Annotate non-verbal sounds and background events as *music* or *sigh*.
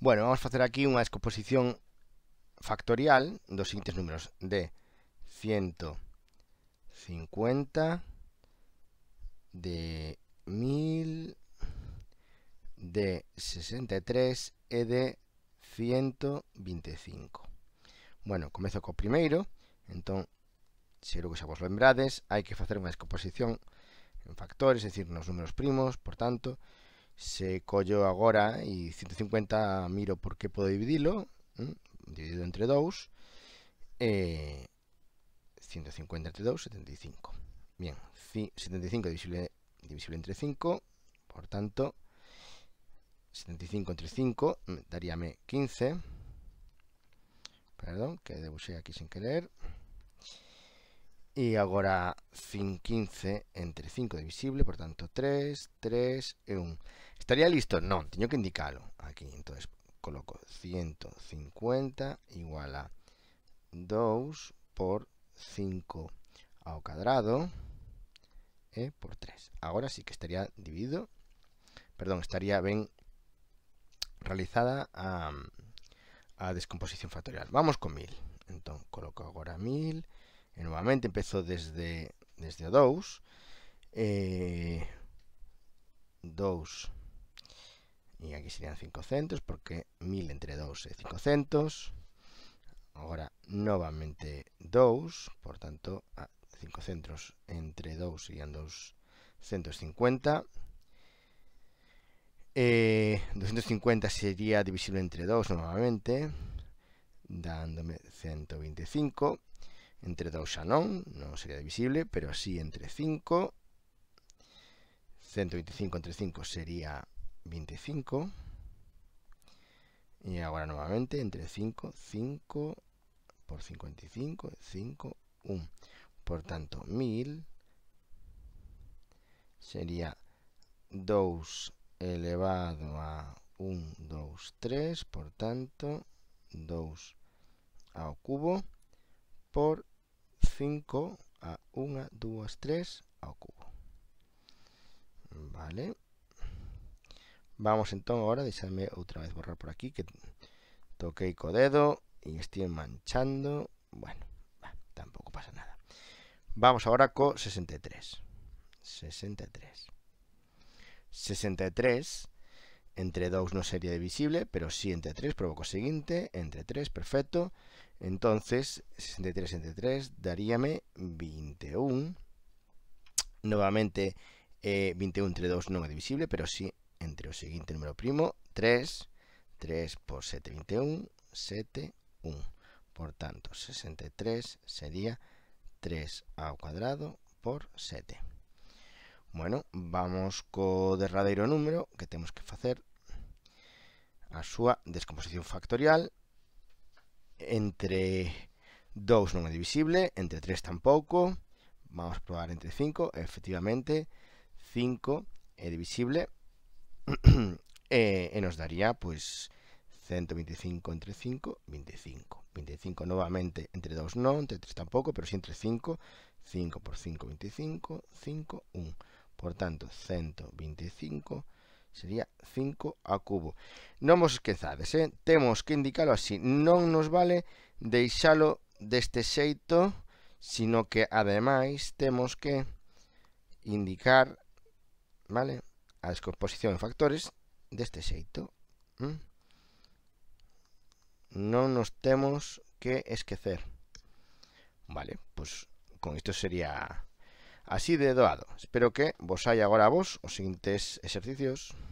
Bueno, vamos a facer aquí unha descomposición factorial dos siguientes números de 150 de 1000 de 63 e de 125. Bueno, comezo co primeiro, entón, seguro que xa vos lembrades, hai que facer unha descomposición en factores, é dicir, nos números primos, por tanto, se collo agora y 150 miro por que podo dividilo dividido entre 2 150 eh, entre 2, 75 bien, 75 divisible, entre 5 por tanto 75 entre 5 mm, daríame 15 perdón, que debuse aquí sin querer y ahora, 15 entre 5 divisible, por tanto 3, 3 1. ¿Estaría listo? No, tengo que indicarlo aquí. Entonces coloco 150 igual a 2 por 5 al cuadrado e por 3. Ahora sí que estaría dividido, perdón, estaría bien realizada a, a descomposición factorial. Vamos con 1000. Entonces coloco ahora 1000 nuevamente empezó desde, desde o 2 2 y aquí serían 500, porque 1000 entre 2 es 500. ahora nuevamente 2 por tanto 500 centros entre 2 serían 250 250 eh, sería divisible entre 2 nuevamente dándome 125 Entre 2 xa non, non sería divisible, pero así entre 5. 125 entre 5 sería 25. Y ahora nuevamente entre 5, 5 por 55, 5, 1. Por tanto, 1000 sería 2 elevado a 1, 2, 3, por tanto, 2 ao cubo por 5 a 1, 2, 3 ao cubo. Vale. Vamos entón agora, deixadme outra vez borrar por aquí, que toquei co dedo e estive manchando. Bueno, bah, tampouco pasa nada. Vamos agora co 63. 63. 63 entre 2 non sería divisible, pero si sí entre 3 provoco o seguinte, entre 3, perfecto, Entonces, 63 eh, entre 3 daríame 21. Nuevamente, 21 entre 2 no es divisible, pero sí entre el siguiente número primo, 3. 3 por 7, 21. 7, 1. Por tanto, 63 sería 3a cuadrado por 7. Bueno, vamos el derradeiro número que tenemos que hacer. a su descomposición factorial entre 2 non é divisible, entre 3 tampouco, vamos probar entre 5, efectivamente 5 é divisible *clears throat* e, e nos daría pois 125 entre 5, 25. 25 novamente entre 2 non, entre 3 tampouco, pero si entre 5, 5 por 5, 25, 5, 1. Por tanto, 125 Sería 5 a cubo. Non vos esquezades, eh? temos que indicalo así. Non nos vale deixalo deste xeito, sino que ademais temos que indicar vale a descomposición de factores deste xeito. ¿Mm? Non nos temos que esquecer. Vale, pois con isto sería así de doado. Espero que vos hai agora a vos os seguintes exercicios.